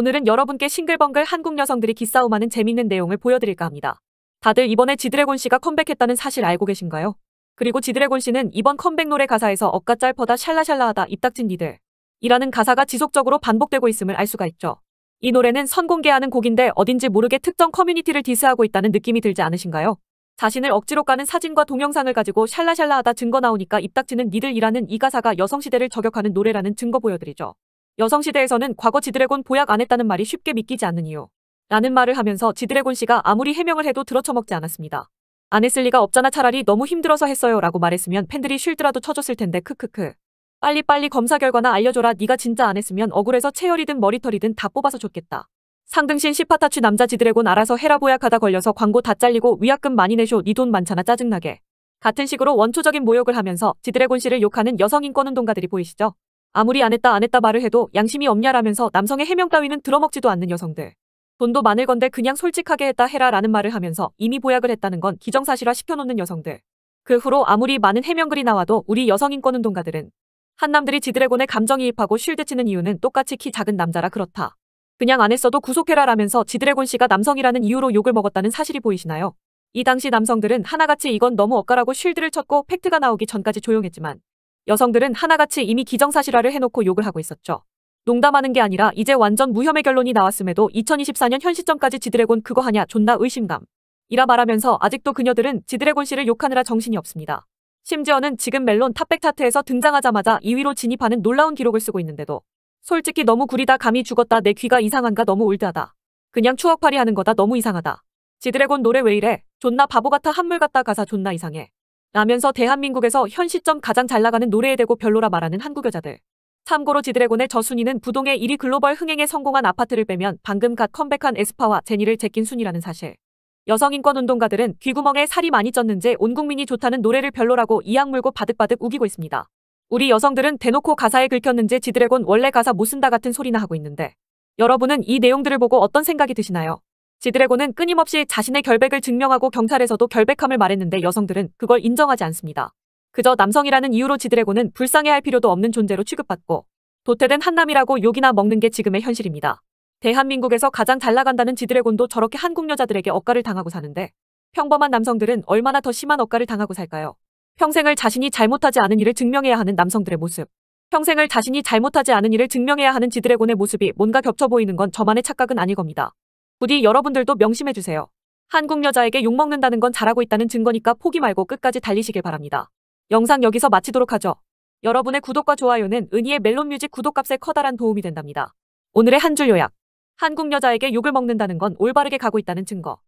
오늘은 여러분께 싱글벙글 한국 여성들이 기싸움하는 재밌는 내용을 보여드릴까 합니다. 다들 이번에 지드래곤 씨가 컴백했다는 사실 알고 계신가요? 그리고 지드래곤 씨는 이번 컴백 노래 가사에서 억가 짤퍼다 샬라샬라하다 입닥친 니들 이라는 가사가 지속적으로 반복되고 있음을 알 수가 있죠. 이 노래는 선공개하는 곡인데 어딘지 모르게 특정 커뮤니티를 디스하고 있다는 느낌이 들지 않으신가요? 자신을 억지로 까는 사진과 동영상을 가지고 샬라샬라하다 증거 나오니까 입닥치는 니들이라는 이 가사가 여성시대를 저격하는 노래라는 증거 보여드리죠. 여성시대에서는 과거 지드래곤 보약 안 했다는 말이 쉽게 믿기지 않는 이유. 라는 말을 하면서 지드래곤 씨가 아무리 해명을 해도 들어쳐먹지 않았습니다. 안 했을 리가 없잖아 차라리 너무 힘들어서 했어요 라고 말했으면 팬들이 쉴드라도 쳐줬을 텐데 크크크. 빨리빨리 검사 결과나 알려줘라 네가 진짜 안 했으면 억울해서 체열이든 머리털이든 다 뽑아서 줬겠다. 상등신 시파타취 남자 지드래곤 알아서 해라 보약하다 걸려서 광고 다 잘리고 위약금 많이 내쇼 니돈 네 많잖아 짜증나게. 같은 식으로 원초적인 모욕을 하면서 지드래곤 씨를 욕하는 여성인권운동가들이 보이시죠? 아무리 안 했다 안 했다 말을 해도 양심이 없냐라면서 남성의 해명 따위는 들어먹지도 않는 여성들. 돈도 많을 건데 그냥 솔직하게 했다 해라 라는 말을 하면서 이미 보약을 했다는 건 기정사실화 시켜놓는 여성들. 그 후로 아무리 많은 해명글이 나와도 우리 여성인권운동가들은 한남들이 지드래곤에 감정이입하고 쉴드 치는 이유는 똑같이 키 작은 남자라 그렇다. 그냥 안 했어도 구속해라 라면서 지드래곤 씨가 남성이라는 이유로 욕을 먹었다는 사실이 보이시나요? 이 당시 남성들은 하나같이 이건 너무 억까라고 쉴드를 쳤고 팩트가 나오기 전까지 조용했지만 여성들은 하나같이 이미 기정사실화를 해놓고 욕을 하고 있었죠. 농담하는 게 아니라 이제 완전 무혐의 결론이 나왔음에도 2024년 현 시점까지 지드래곤 그거 하냐 존나 의심감. 이라 말하면서 아직도 그녀들은 지드래곤 씨를 욕하느라 정신이 없습니다. 심지어는 지금 멜론 탑백 차트에서 등장하자마자 2위로 진입하는 놀라운 기록을 쓰고 있는데도 솔직히 너무 구리다 감히 죽었다 내 귀가 이상한가 너무 올드하다. 그냥 추억팔이 하는 거다 너무 이상하다. 지드래곤 노래 왜 이래 존나 바보 같아 한물 같다 가사 존나 이상해. 라면서 대한민국에서 현 시점 가장 잘 나가는 노래에 대고 별로라 말하는 한국 여자들. 참고로 지드래곤의 저 순위는 부동의 1위 글로벌 흥행에 성공한 아파트를 빼면 방금 갓 컴백한 에스파와 제니를 제낀 순위라는 사실. 여성인권 운동가들은 귀구멍에 살이 많이 쪘는지 온 국민이 좋다는 노래를 별로라고 이악 물고 바득바득 우기고 있습니다. 우리 여성들은 대놓고 가사에 긁혔는지 지드래곤 원래 가사 못 쓴다 같은 소리나 하고 있는데 여러분은 이 내용들을 보고 어떤 생각이 드시나요? 지드래곤은 끊임없이 자신의 결백을 증명하고 경찰에서도 결백함을 말했는데 여성들은 그걸 인정하지 않습니다. 그저 남성이라는 이유로 지드래곤은 불쌍해할 필요도 없는 존재로 취급받고 도태된 한남이라고 욕이나 먹는 게 지금의 현실입니다. 대한민국에서 가장 잘 나간다는 지드래곤도 저렇게 한국 여자들에게 억까를 당하고 사는데 평범한 남성들은 얼마나 더 심한 억까를 당하고 살까요? 평생을 자신이 잘못하지 않은 일을 증명해야 하는 남성들의 모습. 평생을 자신이 잘못하지 않은 일을 증명해야 하는 지드래곤의 모습이 뭔가 겹쳐 보이는 건 저만의 착각은 아닐 겁니다. 부디 여러분들도 명심해 주세요. 한국 여자에게 욕먹는다는 건 잘하고 있다는 증거니까 포기 말고 끝까지 달리시길 바랍니다. 영상 여기서 마치도록 하죠. 여러분의 구독과 좋아요는 은희의 멜론뮤직 구독값에 커다란 도움이 된답니다. 오늘의 한 줄 요약. 한국 여자에게 욕을 먹는다는 건 올바르게 가고 있다는 증거.